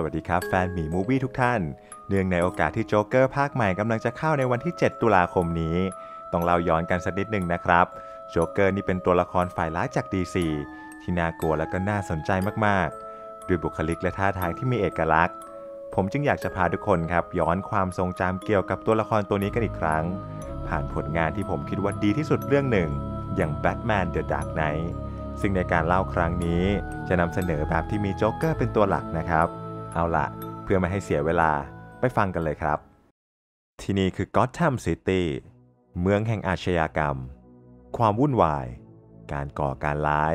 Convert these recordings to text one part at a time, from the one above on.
สวัสดีครับแฟนหมีมูวี่ทุกท่าน เนื่องในโอกาสที่โจ๊กเกอร์ภาคใหม่กำลังจะเข้าในวันที่ 7 ตุลาคมนี้ ต้องเล่าย้อนกันสักนิดหนึ่งนะครับ โจ๊กเกอร์นี่เป็นตัวละครฝ่ายร้ายจาก DC ที่น่ากลัวและก็น่าสนใจมาก ๆ ด้วยบุคลิกและท่าทางที่มีเอกลักษณ์ ผมจึงอยากจะพาทุกคนครับ ย้อนความทรงจำเกี่ยวกับตัวละครตัวนี้กันอีกครั้ง ผ่านผลงานที่ผมคิดว่าดีที่สุดเรื่องหนึ่ง อย่าง Batman The Dark Knight ซึ่งในการเล่าครั้งนี้จะนำเสนอแบบที่มีโจ๊กเกอร์เป็นตัวหลักนะครับเอาละเพื่อไม่ให้เสียเวลาไปฟังกันเลยครับ ที่นี่คือกอตแทมซิตี้เมืองแห่งอาชญากรรม ความวุ่นวาย การก่อการร้าย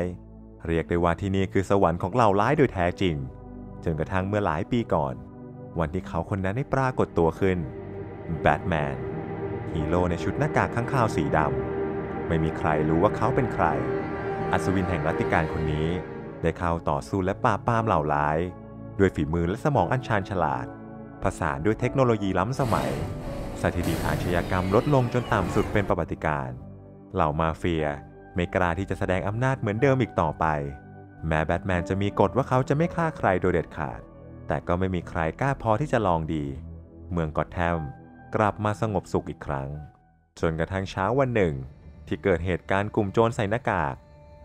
เรียกได้ว่าที่นี่คือสวรรค์ของเหล่าร้ายโดยแท้จริง จนกระทั่งเมื่อหลายปีก่อน วันที่เขาคนนั้นได้ปรากฏตัวขึ้นแบทแมนฮีโร่ในชุดหน้ากากข้างคาวสีดำไม่มีใครรู้ว่าเขาเป็นใคร อัศวินแห่งรัติการคนนี้ ได้เข้าต่อสู้และปราบปรามเหล่าร้ายด้วยฝีมือและสมองอัญชานฉลาด ผสานด้วยเทคโนโลยีล้ำสมัย สถิติอาชญากรรมลดลงจนต่ำสุดเป็นประวัติการ เหล่ามาเฟียไม่กล้าที่จะแสดงอำนาจเหมือนเดิมอีกต่อไป แม้แบทแมนจะมีกฎว่าเขาจะไม่ฆ่าใครโดยเด็ดขาด แต่ก็ไม่มีใครกล้าพอที่จะลองดี เมืองกอตแทมกลับมาสงบสุขอีกครั้ง จนกระทั่งเช้าวันหนึ่ง ที่เกิดเหตุการณ์กลุ่มโจรใส่หน้ากาก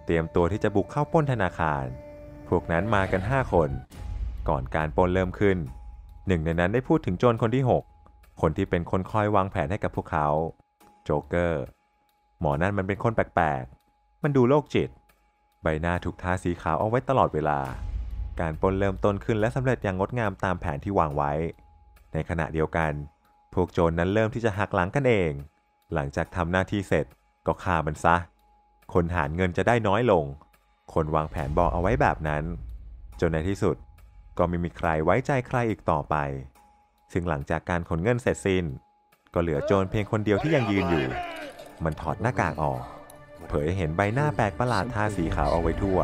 เตรียมตัวที่จะบุกเข้าป้นธนาคาร พวกนั้นมากัน5คนก่อนการปล้นเริ่มขึ้นหนึ่งในนั้นได้พูดถึงโจรคนที่ 6 คนที่เป็นคนคอยวางแผนให้กับพวกเขาโจ๊กเกอร์หมอนั่นมันเป็นคนแปลกๆ มันดูโรคจิต ใบหน้าถูกทาสีขาวเอาไว้ตลอดเวลา การปล้นเริ่มต้นขึ้นและสำเร็จอย่างงดงามตามแผนที่วางไว้ ในขณะเดียวกัน พวกโจรนนั้นเริ่มที่จะหักหลังกันเอง หลังจากทำหน้าที่เสร็จก็ฆ่ามันซะ คนหารเงินจะได้น้อยลง คนวางแผนบอกเอาไว้แบบนั้นจนในที่สุดก็ไม่มีใครไว้ใจใครอีกต่อไป ซึ่งหลังจากการขนเงินเสร็จสิ้น ก็เหลือโจรเพียงคนเดียวที่ยังยืนอยู่ มันถอดหน้ากากออก เผยเห็นใบหน้าแปลกประหลาดทาสีขาวเอาไว้ทั่ว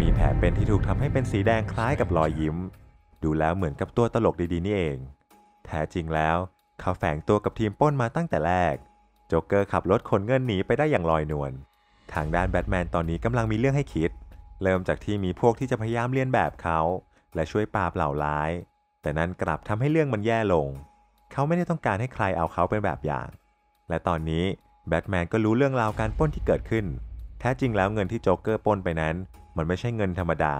มีแผลเป็นที่ถูกทำให้เป็นสีแดงคล้ายกับรอยยิ้ม ดูแล้วเหมือนกับตัวตลกดีๆนี่เอง แท้จริงแล้ว เขาแฝงตัวกับทีมป้นมาตั้งแต่แรก โจ๊กเกอร์ขับรถขนเงินหนีไปได้อย่างลอยนวล ทางด้านแบทแมนตอนนี้กำลังมีเรื่องให้คิด เริ่มจากที่มีพวกที่จะพยายามเลียนแบบเขาและช่วยปราบเหล่าร้าย แต่นั้นกลับทำให้เรื่องมันแย่ลง เขาไม่ได้ต้องการให้ใครเอาเขาเป็นแบบอย่าง และตอนนี้แบทแมนก็รู้เรื่องราวการปล้นที่เกิดขึ้น แท้จริงแล้วเงินที่โจ๊กเกอร์ปล้นไปนั้น มันไม่ใช่เงินธรรมดา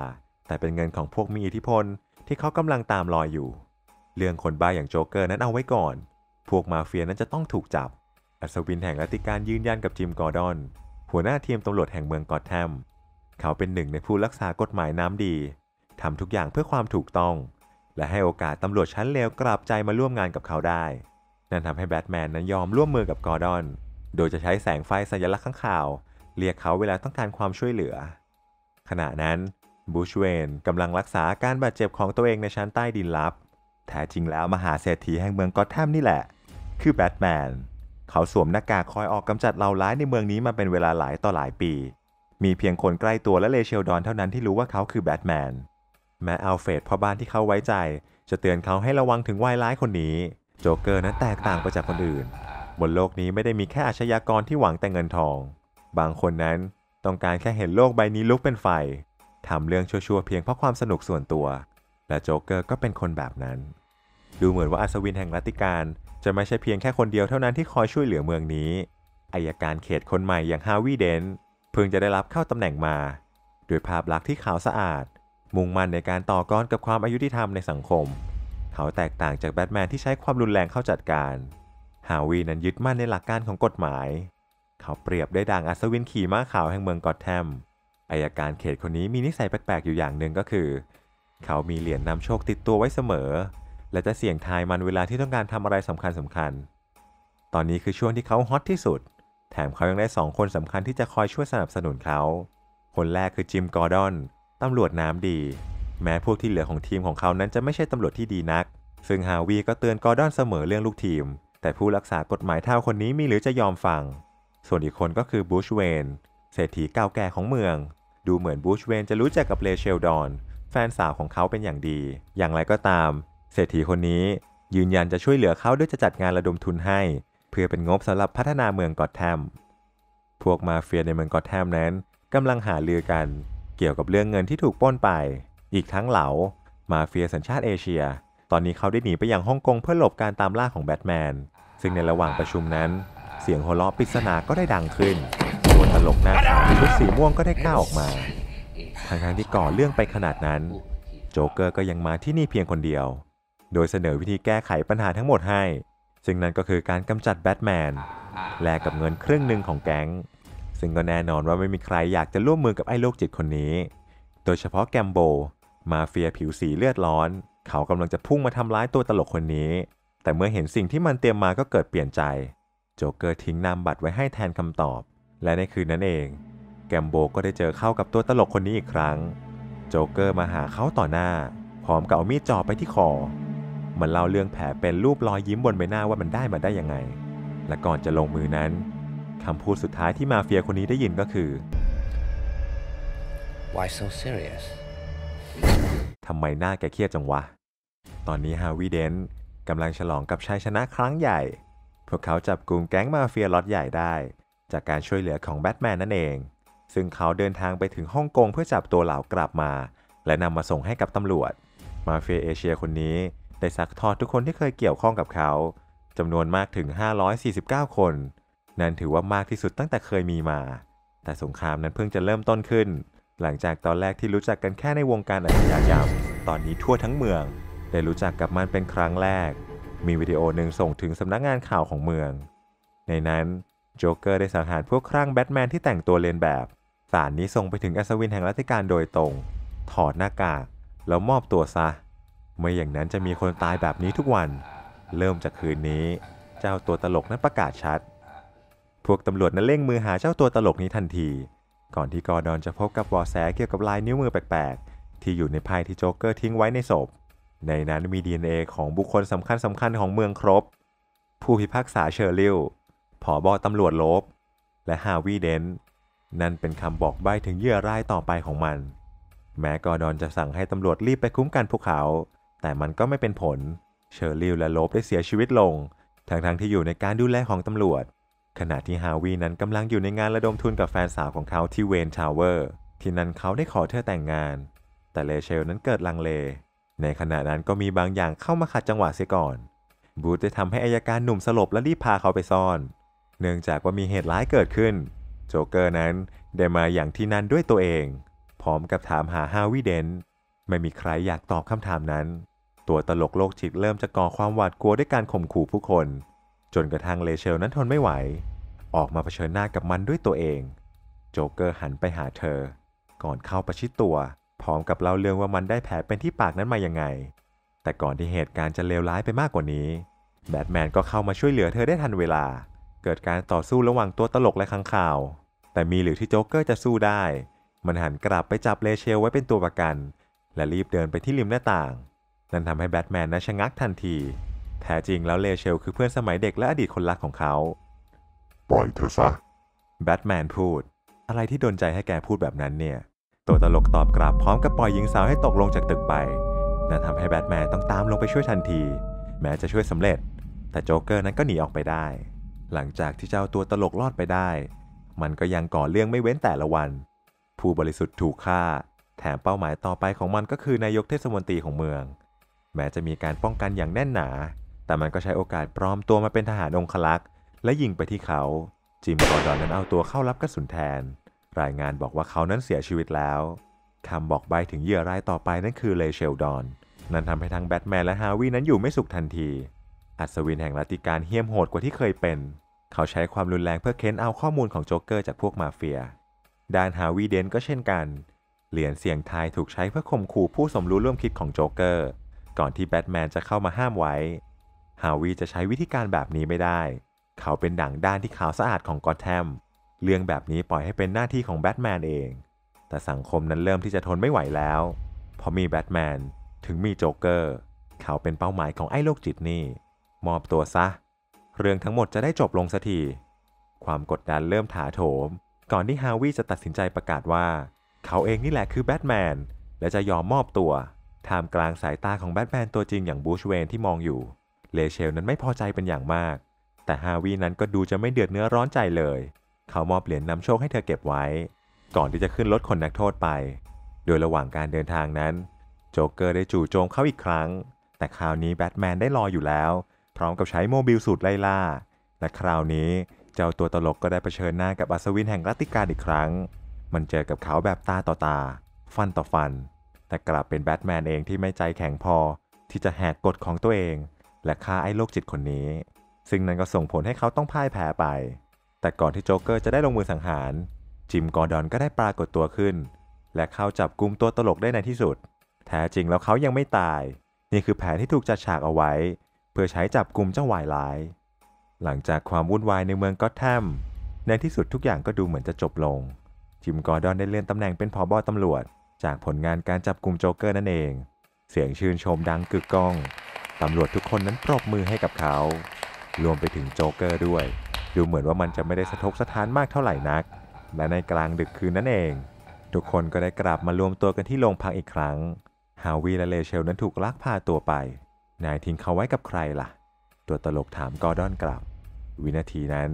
แต่เป็นเงินของพวกมีอิทธิพล ที่เขากำลังตามรอยอยู่ เรื่องคนบ้าอย่างโจ๊กเกอร์นั้นเอาไว้ก่อน พวกมาเฟียนั้นจะต้องถูกจับ อัศวินแห่งรัติการยืนยันกับจิมกอร์ดอน หัวหน้าทีมตำรวจแห่งเมืองกอตแทมเขาเป็นหนึ่งในผู้รักษากฎหมายน้ำดีทำทุกอย่างเพื่อความถูกต้อง และให้โอกาสตำรวจชั้นเลวกลับใจมาร่วมงานกับเขาได้ นั่นทำให้แบทแมนนั้นยอมร่วมมือกับกอร์ดอน โดยจะใช้แสงไฟสัญลักษณ์ข้างข่าวเรียกเขาเวลาต้องการความช่วยเหลือ ขณะนั้นบูชเวนกำลังรักษาการบาดเจ็บของตัวเองในชั้นใต้ดินลับ แท้จริงแล้วมหาเศรษฐีแห่งเมืองกอตแทมนี่แหละ คือแบทแมน เขาสวมหน้ากากคอยออกกำจัดเหล่าร้ายในเมืองนี้มาเป็นเวลาหลายต่อหลายปี มีเพียงคนใกล้ตัวและเลเชลดอน เท่านั้นที่รู้ว่าเขาคือแบทแมนแม้อัลเฟรดพ่อบ้านที่เขาไว้ใจ จะเตือนเขาให้ระวังถึงวายร้ายคนนี้ โจ๊กเกอร์นั้นแตกต่างไปจากคนอื่น บนโลกนี้ไม่ได้มีแค่อาชญากรที่หวังแต่เงินทอง บางคนนั้นต้องการแค่เห็นโลกใบนี้ลุกเป็นไฟทำเรื่องชั่วๆเพียงเพราะความสนุกส่วนตัว และโจ๊กเกอร์ก็เป็นคนแบบนั้น ดูเหมือนว่าอัศวินแห่งรัติการจะไม่ใช่เพียงแค่คนเดียวเท่านั้นที่คอยช่วยเหลือเมืองนี้อายการเขตคนใหม่อย่างฮาวิเดนเพิ่งจะได้รับเข้าตำแหน่งมาโดยภาพลักษณ์ที่ขาวสะอาดมุ่งมั่นในการต่อกรกับความอายุที่ทำในสังคม เขาแตกต่างจากแบทแมนที่ใช้ความรุนแรงเข้าจัดการฮาวีนั้นยึดมั่นในหลักการของกฎหมาย เขาเปรียบได้ดังอัศวินขี่ม้าขาวแห่งเมืองกอตแทมอายการเขตคนนี้มีนิสัยแปลก ๆ อยู่อย่างหนึ่งก็คือ เขามีเหรียญนนำโชคติดตัวไว้เสมอ และจะเสี่ยงทายมันเวลาที่ต้องการทำอะไรสำคัญสำคัญตอนนี้คือช่วงที่เขาฮอตที่สุด แถมเขายังได้สองคนสำคัญที่จะคอยช่วยสนับสนุนเขา คนแรกคือจิมกอร์ดอนตำรวจน้ำดี แม้พวกที่เหลือของทีมของเขานั้นจะไม่ใช่ตำรวจที่ดีนัก ซึ่งฮาวีก็เตือนกอร์ดอนเสมอเรื่องลูกทีม แต่ผู้รักษากฎหมายเท่าคนนี้มีหรือจะยอมฟัง ส่วนอีกคนก็คือบูชเวนเศรษฐีเก่าแก่ของเมือง ดูเหมือนบูชเวนจะรู้จักกับเลเชลดอนแฟนสาวของเขาเป็นอย่างดี อย่างไรก็ตาม เศรษฐีคนนี้ ยืนยันจะช่วยเหลือเขาด้วยจะจัดงานระดมทุนให้ เพื่อเป็นงบสำหรับพัฒนาเมืองกอตแทมพวกมาเฟียในเมืองกอตแทมนั้นกำลังหาลือกันเกี่ยวกับเรื่องเงินที่ถูกป้นไป อีกทั้งเหลามาเฟียสัญชาติเอเชีย ตอนนี้เขาได้หนีไปยังฮ่องกงเพื่อหลบการตามล่าของแบทแมน ซึ่งในระหว่างประชุมนั้น เสียงหัวเราะปริศนาก็ได้ดังขึ้น ตัวตลกหน้าขาวชุดสีม่วงก็ได้ก้าวออกมา ทางทางที่ก่อเรื่องไปขนาดนั้น โจเกอร์ก็ยังมาที่นี่เพียงคนเดียว โดยเสนอวิธีแก้ไขปัญหาทั้งหมดให้ ซึ่งนั่นก็คือการกำจัดแบทแมนแลกกับเงินครึ่งหนึ่งของแก๊งซึ่งก็แน่นอนว่าไม่มีใครอยากจะร่วมมือกับไอ้โรคจิตคนนี้ โดยเฉพาะแกมโบ มาเฟียผิวสีเลือดร้อน เขากำลังจะพุ่งมาทำร้ายตัวตลกคนนี้ แต่เมื่อเห็นสิ่งที่มันเตรียมมาก็เกิดเปลี่ยนใจ โจเกอร์ทิ้งนามบัตรไว้ให้แทนคำตอบ และในคืนนั้นเอง แกมโบก็ได้เจอเข้ากับตัวตลกคนนี้อีกครั้ง โจเกอร์มาหาเขาต่อหน้า พร้อมกับเอามีดจ่อไปที่คอ มันเล่าเรื่องแผลเป็นรูปรอยยิ้มบนใบหน้าว่ามันได้มาได้ยังไง และก่อนจะลงมือนั้นคำพูดสุดท้ายที่มาเฟียคนนี้ได้ยินก็คือ Why so serious ทำไมหน้าแกเครียดจังวะ ตอนนี้ฮาวิเดนกำลังฉลองกับชัยชนะครั้งใหญ่ พวกเขาจับกลุ่มแก๊งมาเฟียล็อตใหญ่ได้ จากการช่วยเหลือของแบทแมนนั่นเอง ซึ่งเขาเดินทางไปถึงฮ่องกงเพื่อจับตัวเหล่ากลับมา และนำมาส่งให้กับตำรวจมาเฟียเอเชียคนนี้ได้ซักทอดทุกคนที่เคยเกี่ยวข้องกับเขาจำนวนมากถึง 549 คนนั่นถือว่ามากที่สุดตั้งแต่เคยมีมา แต่สงครามนั้นเพิ่งจะเริ่มต้นขึ้น หลังจากตอนแรกที่รู้จักกันแค่ในวงการอาชญากรรมตอนนี้ทั่วทั้งเมือง ได้รู้จักกับมันเป็นครั้งแรก มีวิดีโอหนึ่งส่งถึงสำนักงานข่าวของเมือง ในนั้นโจ๊กเกอร์ได้สังหารพวกครั่งแบทแมนที่แต่งตัวเลียนแบบ สารนี้ส่งไปถึงอัศวินแห่งรัติการโดยตรง ถอดหน้ากากแล้วมอบตัวซะไม่อย่างนั้นจะมีคนตายแบบนี้ทุกวัน เริ่มจากคืนนี้ เจ้าตัวตลกนั้นประกาศชัดพวกตำรวจนั้นเร่งมือหาเจ้าตัวตลกนี้ทันที ก่อนที่กอร์ดอนจะพบกับวอแสเกี่ยวกับลายนิ้วมือแปลกๆที่อยู่ในภายที่โจ๊กเกอร์ทิ้งไว้ในศพ ในนั้นมี DNA ของบุคคลสำคัญสำคัญของเมืองครบ ผู้พิพากษาเชอร์ลิลผอบอตำรวจโลบ และฮาวิเดน นั่นเป็นคำบอกใบ้ถึงเยื่อรายต่อไปของมัน แม้กอร์ดอนจะสั่งให้ตำรวจรีบไปคุ้มกันพวกเขา แต่มันก็ไม่เป็นผล เชอร์ลิลและโลบได้เสียชีวิตลง ทั้งๆทที่อยู่ในการดูแลของตำรวจขณะที่ฮาวีนั้นกำลังอยู่ในงานระดมทุนกับแฟนสาวของเขาที่เวนทาวเวอร์ ที่นั่นเขาได้ขอเธอแต่งงาน แต่เลเชลนั้นเกิดลังเลในขณะนั้นก็มีบางอย่างเข้ามาขัดจังหวะเสียก่อน บูธได้ทำให้อายการหนุ่มสลบและรีบพาเขาไปซ่อน เนื่องจากว่ามีเหตุร้ายเกิดขึ้น โจเกอร์นั้นได้มาอย่างที่นั่นด้วยตัวเอง พร้อมกับถามหาฮาวีเดนไม่มีใครอยากตอบคำถามนั้น ตัวตลกโลกจิตเริ่มจะก่อความหวาดกลัวด้วยการข่มขู่ผู้คนจนกระทั่งเลเชลนั้นทนไม่ไหว ออกมาเผชิญหน้ากับมันด้วยตัวเอง โจ๊กเกอร์หันไปหาเธอก่อนเข้าประชิดตัว พร้อมกับเล่าเรื่องว่ามันได้แผลเป็นที่ปากนั้นมายังไง แต่ก่อนที่เหตุการณ์จะเลวร้ายไปมากกว่านี้ แบทแมนก็เข้ามาช่วยเหลือเธอได้ทันเวลา เกิดการต่อสู้ระหว่างตัวตลกและขังข่าว แต่มีหรือที่โจ๊กเกอร์จะสู้ได้ มันหันกลับไปจับเลเชล ไว้เป็นตัวประกัน และรีบเดินไปที่ริมหน้าต่าง นั่นทำให้แบทแมนนั้นชะงักทันทีแท้จริงแล้วเลเชลคือเพื่อนสมัยเด็กและอดีตคนรักของเขา ปล่อยเธอซะ แบทแมนพูด อะไรที่โดนใจให้แกพูดแบบนั้นเนี่ย ตัวตลกตอบกลับพร้อมกับปล่อยหญิงสาวให้ตกลงจากตึกไปนั่นทำให้แบทแมนต้องตามลงไปช่วยทันที แม้จะช่วยสำเร็จ แต่โจ๊กเกอร์นั้นก็หนีออกไปได้ หลังจากที่เจ้าตัวตลกรอดไปได้ มันก็ยังก่อเรื่องไม่เว้นแต่ละวัน ผู้บริสุทธิ์ถูกฆ่า แถมเป้าหมายต่อไปของมันก็คือนายกเทศมนตรีของเมือง แม้จะมีการป้องกันอย่างแน่นหนาแต่มันก็ใช้โอกาสปลอมตัวมาเป็นทหารองคลักษ์ และยิงไปที่เขา จิมกอร์ดอนนั้นเอาตัวเข้ารับกระสุนแทน รายงานบอกว่าเขานั้นเสียชีวิตแล้ว คำบอกใบถึงเหยื่อรายต่อไปนั่นคือเลเชลดอน นั่นทำให้ทั้งแบทแมนและฮาวีนั้นอยู่ไม่สุขทันที อัศวินแห่งลัติการเฮี้ยมโหดกว่าที่เคยเป็น เขาใช้ความรุนแรงเพื่อเค้นเอาข้อมูลของโจ๊กเกอร์จากพวกมาเฟียด้านฮาวีเดนก็เช่นกัน เหรียญเสียงทายถูกใช้เพื่อข่มขู่ผู้สมรู้ร่วมคิดของโจ๊กเกอร์ ก่อนที่แบทแมนจะเข้ามาห้ามไว้ฮาวีจะใช้วิธีการแบบนี้ไม่ได้ เขาเป็นด่างด้านที่ขาวสะอาดของกอตแทมเรื่องแบบนี้ปล่อยให้เป็นหน้าที่ของแบทแมนเอง แต่สังคมนั้นเริ่มที่จะทนไม่ไหวแล้วเพราะมีแบทแมน ถึงมีโจ๊กเกอร์ เขาเป็นเป้าหมายของไอ้โรคจิตนี่ มอบตัวซะ เรื่องทั้งหมดจะได้จบลงสักที ความกดดันเริ่มถาโถม ก่อนที่ฮาวีจะตัดสินใจประกาศว่า เขาเองนี่แหละคือแบทแมน และจะยอมมอบตัว ท่ามกลางสายตาของแบทแมนตัวจริงอย่างบูชเวนที่มองอยู่เลเชลนั้นไม่พอใจเป็นอย่างมาก แต่ฮาวีนั้นก็ดูจะไม่เดือดเนื้อร้อนใจเลย เขามอบเหรียญนนำโชคให้เธอเก็บไว้ ก่อนที่จะขึ้นรถขนนักโทษไป โดยระหว่างการเดินทางนั้น โจ๊กเกอร์ได้จู่โจมเขาอีกครั้ง แต่คราวนี้แบทแมนได้รออยู่แล้ว พร้อมกับใช้โมบิลสูตรไล่ล่า และคราวนี้เจ้าตัวตลกก็ได้เผชิญหน้ากับอัศวินแห่งรัติการอีกครั้ง มันเจอกับเขาแบบตาต่อตา ฟันต่อฟัน แต่กลับเป็นแบทแมนเองที่ไม่ใจแข็งพอที่จะแหกกฎของตัวเองและฆ่าไอ้โรคจิตคนนี้ ซึ่งนั่นก็ส่งผลให้เขาต้องพ่ายแพ้ไป แต่ก่อนที่โจ๊กเกอร์จะได้ลงมือสังหาร จิมกอร์ดอนก็ได้ปรากฏตัวขึ้น และเข้าจับกลุ่มตัวตลกได้ในที่สุด แท้จริงแล้วเขายังไม่ตาย นี่คือแผนที่ถูกจัดฉากเอาไว้ เพื่อใช้จับกลุ่มเจ้าวายร้าย หลังจากความวุ่นวายในเมืองก็อตแทมในที่สุดทุกอย่างก็ดูเหมือนจะจบลง จิมกอร์ดอนได้เลื่อนตำแหน่งเป็นผออตำรวจ จากผลงานการจับกลุ่มโจ๊กเกอร์นั่นเอง เสียงชื่นชมดังกึกก้องตำรวจทุกคนนั้นปรบมือให้กับเขา รวมไปถึงโจ๊กเกอร์ด้วย ดูเหมือนว่ามันจะไม่ได้สะทกสะท้านมากเท่าไหร่นัก และในกลางดึกคืนนั่นเอง ทุกคนก็ได้กลับมารวมตัวกันที่โรงพักอีกครั้ง ฮาวีและเลเชลนั้นถูกลักพาตัวไป นายทิ้งเขาไว้กับใครล่ะ ตัวตลกถามกอร์ดอนกลับ วินาทีนั้น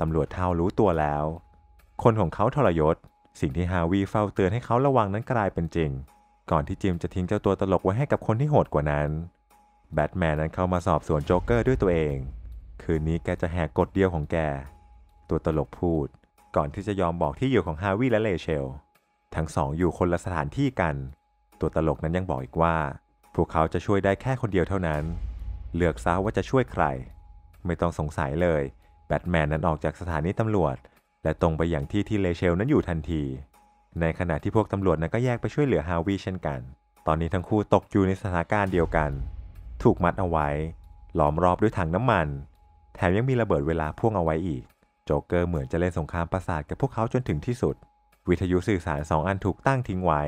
ตำรวจเท่ารู้ตัวแล้ว คนของเขาทรยศ สิ่งที่ฮาวีเฝ้าเตือนให้เขาระวังนั้นกลายเป็นจริง ก่อนที่จิมจะทิ้งเจ้าตัวตลกไว้ให้กับคนที่โหดกว่านั้นแบทแมนนั้นเข้ามาสอบสวนโจ๊กเกอร์ด้วยตัวเอง คืนนี้แกจะแหกกฎเดียวของแก ตัวตลกพูด ก่อนที่จะยอมบอกที่อยู่ของฮาวิและเลเชลทั้งสองอยู่คนละสถานที่กัน ตัวตลกนั้นยังบอกอีกว่า พวกเขาจะช่วยได้แค่คนเดียวเท่านั้น เลือกซะว่าจะช่วยใคร ไม่ต้องสงสัยเลย แบทแมนนั้นออกจากสถานีตำรวจ และตรงไปอย่างที่ที่เลเชลนั้นอยู่ทันที ในขณะที่พวกตำรวจนั้นก็แยกไปช่วยเหลือฮาวิเช่นกัน ตอนนี้ทั้งคู่ตกอยู่ในสถานการณ์เดียวกันถูกมัดเอาไว้ หลอมรอบด้วยถังน้ำมัน แถมยังมีระเบิดเวลาพ่วงเอาไว้อีก โจเกอร์เหมือนจะเล่นสงครามประสาทกับพวกเขาจนถึงที่สุด วิทยุสื่อสารสองอันถูกตั้งทิ้งไว้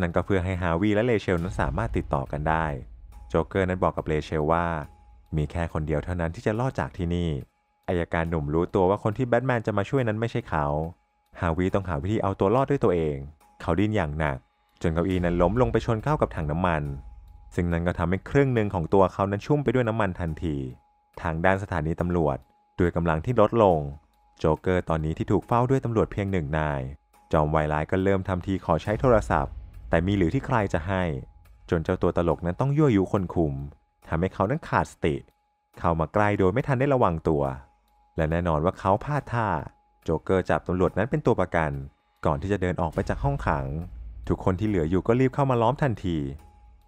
นั่นก็เพื่อให้ฮาวีและเลเชลนั้นสามารถติดต่อกันได้ โจเกอร์นั้นบอกกับเลเชลว่า มีแค่คนเดียวเท่านั้นที่จะรอดจากที่นี่อายการหนุ่มรู้ตัวว่าคนที่แบทแมนจะมาช่วยนั้นไม่ใช่เขา ฮาวีต้องหาวิธีเอาตัวรอดด้วยตัวเอง เขาดิ้นอย่างหนัก จนเก้าอี้นั้นล้มลงไปชนเข้ากับถังน้ำมันซึ่งนั้นก็ทำให้ครึ่งหนึ่งของตัวเขานั้นชุ่มไปด้วยน้ำมันทันที ทางด้านสถานีตำรวจด้วยกำลังที่ลดลง โจเกอร์ตอนนี้ที่ถูกเฝ้าด้วยตำรวจเพียงหนึ่งนาย จอมไวร้ายก็เริ่มทำทีขอใช้โทรศัพท์ แต่มีหรือที่ใครจะให้ จนเจ้าตัวตลกนั้นต้องยั่วยุคนคุม ทำให้เขานั้นขาดสติ เข้ามาใกล้โดยไม่ทันได้ระวังตัว และแน่นอนว่าเขาพลาดท่า โจเกอร์จับตำรวจนั้นเป็นตัวประกัน ก่อนที่จะเดินออกไปจากห้องขัง ทุกคนที่เหลืออยู่ก็รีบเข้ามาล้อมทันที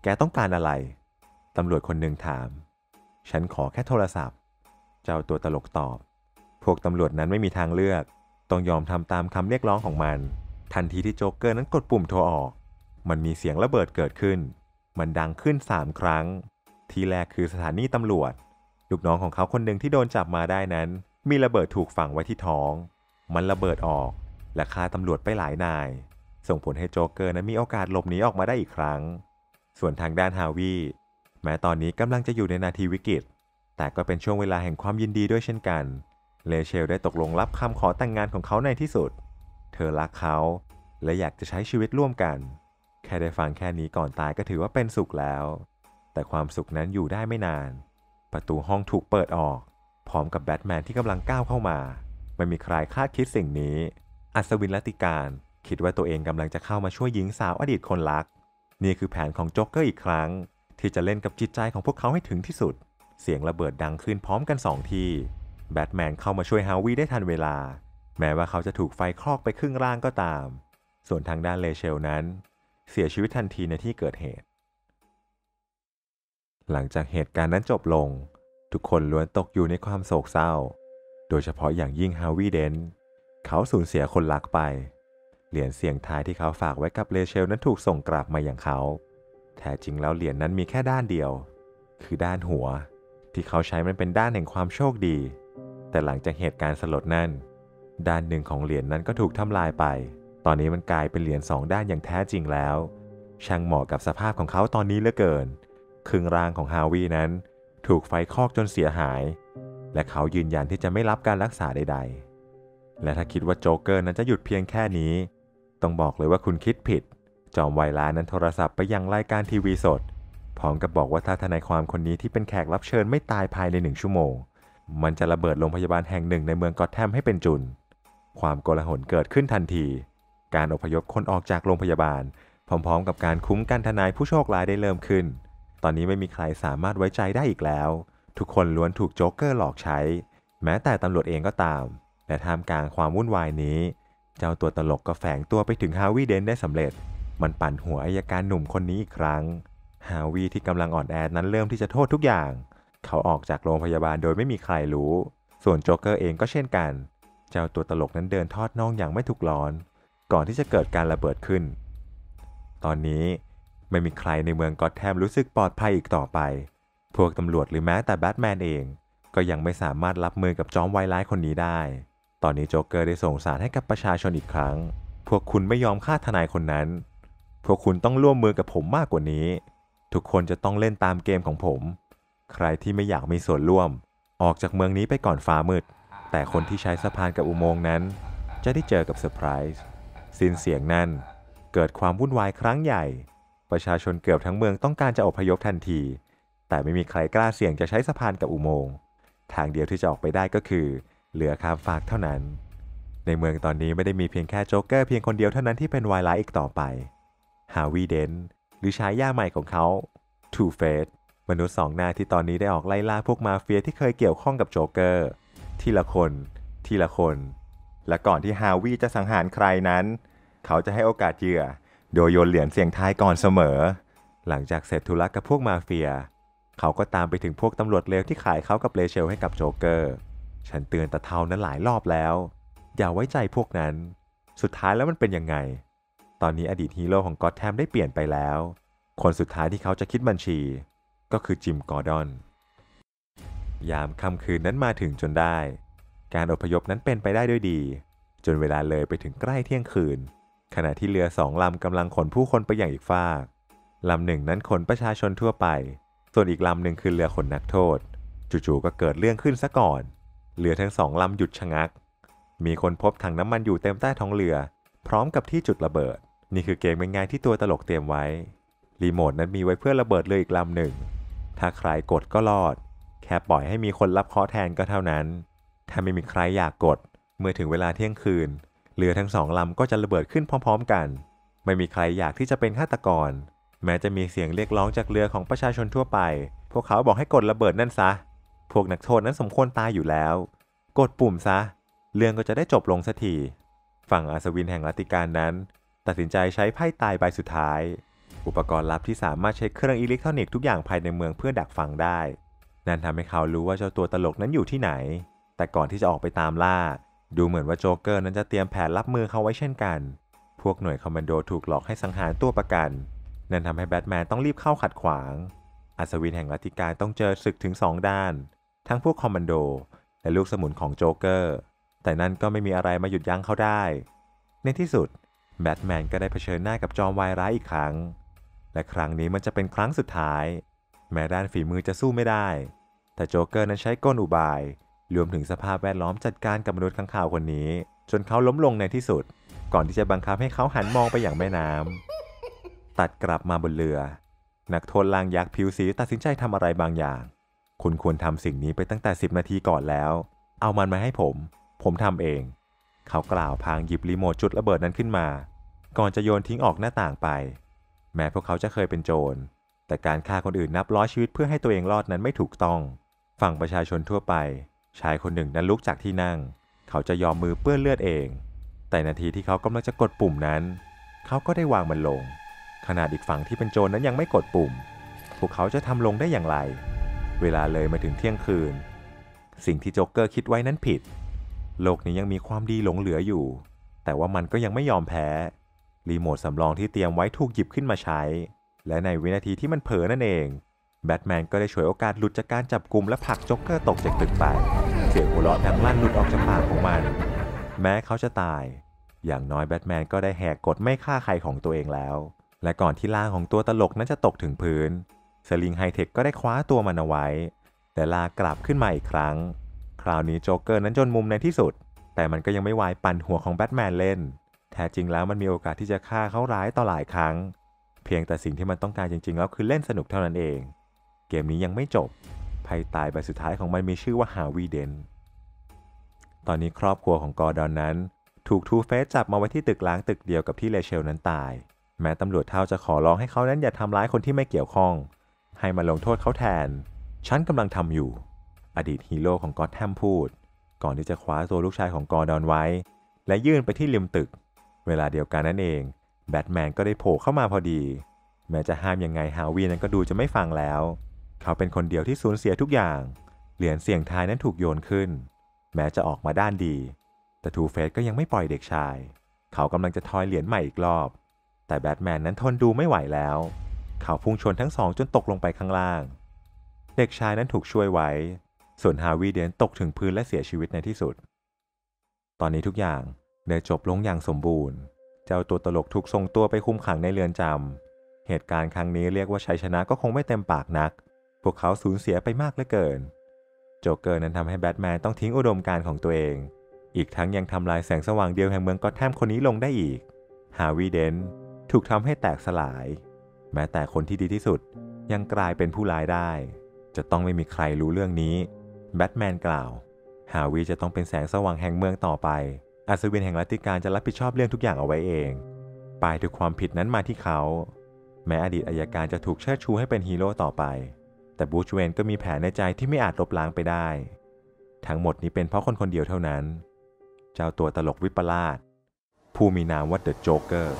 แกต้องการอะไร ตำรวจคนหนึ่งถาม ฉันขอแค่โทรศัพท์ เจ้าตัวตลกตอบ พวกตำรวจนั้นไม่มีทางเลือก ต้องยอมทำตามคำเรียกร้องของมัน ทันทีที่โจ๊กเกอร์นั้นกดปุ่มโทรออก มันมีเสียงระเบิดเกิดขึ้น มันดังขึ้นสามครั้ง ทีแรกคือสถานีตำรวจ ลูกน้องของเขาคนหนึ่งที่โดนจับมาได้นั้น มีระเบิดถูกฝังไว้ที่ท้อง มันระเบิดออก และฆ่าตำรวจไปหลายนาย ส่งผลให้โจ๊กเกอร์นั้นมีโอกาสหลบหนีออกมาได้อีกครั้งส่วนทางด้านฮาวีแม้ตอนนี้กำลังจะอยู่ในนาทีวิกฤต แต่ก็เป็นช่วงเวลาแห่งความยินดีด้วยเช่นกันเลเชลได้ตกลงรับคำขอแต่งงานของเขาในที่สุด เธอรักเขาและอยากจะใช้ชีวิตร่วมกัน แค่ได้ฟังแค่นี้ก่อนตายก็ถือว่าเป็นสุขแล้ว แต่ความสุขนั้นอยู่ได้ไม่นาน ประตูห้องถูกเปิดออก พร้อมกับแบทแมนที่กำลังก้าวเข้ามา ไม่มีใครคาดคิดสิ่งนี้ อัศวินลติการคิดว่าตัวเองกำลังจะเข้ามาช่วยหญิงสาวอดีตคนรักนี่คือแผนของโจ๊กเกอร์อีกครั้ง ที่จะเล่นกับจิตใจของพวกเขาให้ถึงที่สุด เสียงระเบิดดังขึ้นพร้อมกัน 2 ทีแบทแมนเข้ามาช่วยฮาวีได้ทันเวลา แม้ว่าเขาจะถูกไฟคลอกไปครึ่งร่างก็ตาม ส่วนทางด้านเลเชลนั้น เสียชีวิตทันทีในที่เกิดเหตุ หลังจากเหตุการณ์นั้นจบลง ทุกคนล้วนตกอยู่ในความโศกเศร้า โดยเฉพาะอย่างยิ่งฮาวีเดนเขาสูญเสียคนรักไปเหรียญเสียงทายที่เขาฝากไว้กับเลเชลนั้นถูกส่งกลับมาอย่างเขา แท้จริงแล้วเหรียญนั้นมีแค่ด้านเดียว คือด้านหัวที่เขาใช้มันเป็นด้านแห่งความโชคดี แต่หลังจากเหตุการณ์สลดนั้น ด้านหนึ่งของเหรียญนั้นก็ถูกทำลายไป ตอนนี้มันกลายเป็นเหรียญสองด้านอย่างแท้จริงแล้ว ช่างเหมาะกับสภาพของเขาตอนนี้เหลือเกิน ครึ่งร่างของฮาวีนั้นถูกไฟคอกจนเสียหาย และเขายืนยันที่จะไม่รับการรักษาใด ๆ และถ้าคิดว่าโจ๊กเกอร์นั้นจะหยุดเพียงแค่นี้ต้องบอกเลยว่าคุณคิดผิด จอมไวร้ายนั้นโทรศัพท์ไปยังรายการทีวีสด พร้อมกับบอกว่าถ้าทนายความคนนี้ที่เป็นแขกรับเชิญไม่ตายภายในหนึ่งชั่วโมง มันจะระเบิดโรงพยาบาลแห่งหนึ่งในเมืองกอตแทมให้เป็นจุนความโกลาหลเกิดขึ้นทันที การอพยพคนออกจากโรงพยาบาล พร้อมๆกับการคุ้มกันทนายผู้โชคร้ายได้เริ่มขึ้น ตอนนี้ไม่มีใครสามารถไว้ใจได้อีกแล้ว ทุกคนล้วนถูกโจ๊กเกอร์หลอกใช้ แม้แต่ตำรวจเองก็ตามและท่ามกลางความวุ่นวายนี้เจ้าตัวตลกก็แฝงตัวไปถึงฮาวิเดนได้สำเร็จ มันปั่นหัวอายการหนุ่มคนนี้อีกครั้ง ฮาวีที่กำลังอ่อนแอ นั้นเริ่มที่จะโทษทุกอย่าง เขาออกจากโรงพยาบาลโดยไม่มีใครรู้ ส่วนโจ๊กเกอร์เองก็เช่นกัน เจ้าตัวตลกนั้นเดินทอดน่องอย่างไม่ถูกร้อน ก่อนที่จะเกิดการระเบิดขึ้น ตอนนี้ไม่มีใครในเมืองกอตแทมรู้สึกปลอดภัยอีกต่อไป พวกตำรวจหรือแม้แต่แบทแมนเองก็ยังไม่สามารถรับมือกับจอมไวร้ายคนนี้ได้ตอนนี้โจ๊กเกอร์ได้ส่งสารให้กับประชาชนอีกครั้ง พวกคุณไม่ยอมฆ่าทนายคนนั้น พวกคุณต้องร่วมมือกับผมมากกว่านี้ ทุกคนจะต้องเล่นตามเกมของผม ใครที่ไม่อยากมีส่วนร่วม ออกจากเมืองนี้ไปก่อนฟ้ามืด แต่คนที่ใช้สะพานกับอุโมงค์นั้น จะได้เจอกับเซอร์ไพรส์สิ้นเสียงนั่นเกิดความวุ่นวายครั้งใหญ่ ประชาชนเกือบทั้งเมืองต้องการจะอพยพทันที แต่ไม่มีใครกล้าเสี่ยงจะใช้สะพานกับอุโมงค์ทางเดียวที่จะออกไปได้ก็คือเหลือครบฝากเท่านั้น ในเมืองตอนนี้ไม่ได้มีเพียงแค่โจ๊กเกอร์เพียงคนเดียวเท่านั้นที่เป็นวายรลท์อีกต่อไป ฮาวีเดนหรือฉายย่าใหม่ของเขา ทูเฟสมนุษย์สองหน้าที่ตอนนี้ได้ออกไล่ล่าพวกมาเฟียที่เคยเกี่ยวข้องกับโจ๊กเกอร์ ทีละคน ทีละคน และก่อนที่ฮาวีจะสังหารใครนั้น เขาจะให้โอกาสเหยื่อโดยโยนเหรียญเสียงทายก่อนเสมอ หลังจากเสร็จธุระกับพวกมาเฟีย เขาก็ตามไปถึงพวกตำรวจเลวที่ขายเขากับเลเชลให้กับโจ๊กเกอร์ฉันเตือนตะเทานั้นหลายรอบแล้ว อย่าไว้ใจพวกนั้น สุดท้ายแล้วมันเป็นยังไง ตอนนี้อดีตฮีโร่ของก็อตแทมได้เปลี่ยนไปแล้ว คนสุดท้ายที่เขาจะคิดบัญชี ก็คือจิมกอร์ดอน ยามค่ำคืนนั้นมาถึงจนได้ การอพยพนั้นเป็นไปได้ด้วยดี จนเวลาเลยไปถึงใกล้เที่ยงคืน ขณะที่เรือสองลำกำลังขนผู้คนไปอย่างอีกฟากลำหนึ่งนั้นขนประชาชนทั่วไป ส่วนอีกลำหนึ่งคือเรือขนนักโทษ จู่ๆก็เกิดเรื่องขึ้นซะก่อนเรือทั้งสองลำหยุดชะงัก มีคนพบถังน้ำมันอยู่เต็มใต้ท้องเรือ พร้อมกับที่จุดระเบิด นี่คือเกมง่ายที่ตัวตลกเตรียมไว้ รีโมทนั้นมีไว้เพื่อระเบิดเรืออีกลำหนึ่ง ถ้าใครกดก็รอด แค่ปล่อยให้มีคนรับเคาะแทนก็เท่านั้น ถ้าไม่มีใครอยากกด เมื่อถึงเวลาเที่ยงคืน เรือทั้งสองลำก็จะระเบิดขึ้นพร้อมๆกัน ไม่มีใครอยากที่จะเป็นฆาตกร แม้จะมีเสียงเรียกร้องจากเรือของประชาชนทั่วไป พวกเขาบอกให้กดระเบิดนั่นซะพวกนักโทษนั้นสมควรตายอยู่แล้ว กดปุ่มซะ เรื่องก็จะได้จบลงสักทีฝั่งอัศวินแห่งลัติการนั้น ตัดสินใจใช้ไพ่ตายใบสุดท้าย อุปกรณ์ลับที่สามารถใช้เครื่องอิเล็กทรอนิกส์ทุกอย่างภายในเมืองเพื่อดักฟังได้ นั่นทำให้เขารู้ว่าเจ้าตัวตลกนั้นอยู่ที่ไหน แต่ก่อนที่จะออกไปตามล่า ดูเหมือนว่าโจ๊กเกอร์ นั้นจะเตรียมแผนรับมือเขาไว้เช่นกัน พวกหน่วยคอมมานโดถูกหลอกให้สังหารตัวประกัน นั่นทำให้แบทแมนต้องรีบเข้าขัดขวางอัศวินแห่งลัติการต้องเจอศึกถึงสองด้านทั้งพวกคอมมานโด และลูกสมุนของโจ๊กเกอร์ แต่นั่นก็ไม่มีอะไรมาหยุดยั้งเขาได้ ในที่สุดแบทแมนก็ได้เผชิญหน้ากับจอมวายร้ายอีกครั้ง และครั้งนี้มันจะเป็นครั้งสุดท้าย แม้ด้านฝีมือจะสู้ไม่ได้ แต่โจ๊กเกอร์นั้นใช้ก้นอุบาย รวมถึงสภาพแวดล้อมจัดการกับมนุษย์ข้างข่าวคนนี้ จนเขาล้มลงในที่สุด ก่อนที่จะบังคับให้เขาหันมองไปอย่างแม่น้ำตัดกลับมาบนเรือ นักโทษลางยักษ์ผิวสีตัดสินใจทำอะไรบางอย่างคุณควรทำสิ่งนี้ไปตั้งแต่ 10 นาทีก่อนแล้ว เอามันมาให้ผม ผมทำเอง เขากล่าวพางหยิบรีโมทจุดระเบิดนั้นขึ้นมา ก่อนจะโยนทิ้งออกหน้าต่างไป แม้พวกเขาจะเคยเป็นโจร แต่การฆ่าคนอื่นนับร้อยชีวิตเพื่อให้ตัวเองรอดนั้นไม่ถูกต้อง ฝั่งประชาชนทั่วไปชายคนหนึ่งนั้นลุกจากที่นั่ง เขาจะยอมมือเปื้อนเลือดเอง แต่นาทีที่เขากำลังจะกดปุ่มนั้น เขาก็ได้วางมันลงขนาดอีกฝั่งที่เป็นโจรนั้นยังไม่กดปุ่ม พวกเขาจะทำลงได้อย่างไรเวลาเลยมาถึงเที่ยงคืน สิ่งที่โจ๊กเกอร์คิดไว้นั้นผิด โลกนี้ยังมีความดีหลงเหลืออยู่ แต่ว่ามันก็ยังไม่ยอมแพ้รีโมทสำรองที่เตรียมไว้ถูกหยิบขึ้นมาใช้ และในวินาทีที่มันเผลอนั่นเองแบทแมนก็ได้ฉวยโอกาสหลุดจากการจับกลุ่มและผลักโจ๊กเกอร์ตกจากตึกไป เสียงหัวเราะดังลั่นหลุดออกจากปากของมันแม้เขาจะตายอย่างน้อยแบทแมนก็ได้แหกกฎไม่ฆ่าใครของตัวเองแล้วและก่อนที่ล่างของตัวตลกนั้นจะตกถึงพื้นสลิงไฮเทคก็ได้คว้าตัวมันเอาไว้ แต่ลากลับขึ้นมาอีกครั้ง คราวนี้โจ๊กเกอร์นั้นจนมุมในที่สุด แต่มันก็ยังไม่วายปั่นหัวของแบทแมนเล่น แท้จริงแล้วมันมีโอกาสที่จะฆ่าเขาร้ายต่อหลายครั้ง เพียงแต่สิ่งที่มันต้องการจริงๆแล้วคือเล่นสนุกเท่านั้นเอง เกมนี้ยังไม่จบ ภัยตายใบสุดท้ายของมันมีชื่อว่าฮาวีเดน ตอนนี้ครอบครัวของกอร์ดอนนั้น ถูกทูเฟสจับมาไว้ที่ตึกล้างตึกเดียวกับที่เลเชลนั้นตาย แม้ตำรวจเท่าจะขอร้องให้เขานั้นอย่าทำร้ายคนที่ไม่เกี่ยวข้องให้มาลงโทษเขาแทน ฉันกำลังทำอยู่ อดีตฮีโร่ของก็อตแฮมพูด ก่อนที่จะคว้าตัวลูกชายของกอร์ดอนไว้ และยื่นไปที่ริมตึก เวลาเดียวกันนั่นเองแบทแมนก็ได้โผล่เข้ามาพอดี แม้จะห้ามยังไงฮาวีนั้นก็ดูจะไม่ฟังแล้ว เขาเป็นคนเดียวที่สูญเสียทุกอย่าง เหรียญเสี่ยงทายนั้นถูกโยนขึ้น แม้จะออกมาด้านดี แต่ทูเฟสก็ยังไม่ปล่อยเด็กชาย เขากำลังจะทอยเหรียญใหม่อีกรอบ แต่แบทแมนนั้นทนดูไม่ไหวแล้วเขาพุ่งชนทั้งสองจนตกลงไปข้างล่าง เด็กชายนั้นถูกช่วยไว้ ส่วนฮาวีเดนตกถึงพื้นและเสียชีวิตในที่สุด ตอนนี้ทุกอย่างได้จบลงอย่างสมบูรณ์ เจ้าตัวตลกถูกส่งตัวไปคุมขังในเรือนจำเหตุการณ์ครั้งนี้เรียกว่าชัยชนะก็คงไม่เต็มปากนัก พวกเขาสูญเสียไปมากเหลือเกิน โจเกอร์นั้นทำให้แบทแมนต้องทิ้งอุดมการของตัวเอง อีกทั้งยังทำลายแสงสว่างเดียวแห่งเมืองกอตแทมคนนี้ลงได้อีก ฮาวีเดนถูกทำให้แตกสลายแม้แต่คนที่ดีที่สุดยังกลายเป็นผู้ร้ายได้ จะต้องไม่มีใครรู้เรื่องนี้ แบทแมนกล่าว ฮาวิจะต้องเป็นแสงสว่างแห่งเมืองต่อไป อัศวินแห่งลัติการจะรับผิดชอบเรื่องทุกอย่างเอาไว้เอง ปลายถึงความผิดนั้นมาที่เขา แม้อดีตอายการจะถูกเชิดชูให้เป็นฮีโร่ต่อไป แต่บูชเวนก็มีแผลในใจที่ไม่อาจลบล้างไปได้ ทั้งหมดนี้เป็นเพราะคนคนเดียวเท่านั้น เจ้าตัวตลกวิปลาสผู้มีนามว่าเดอะโจ๊กเกอร์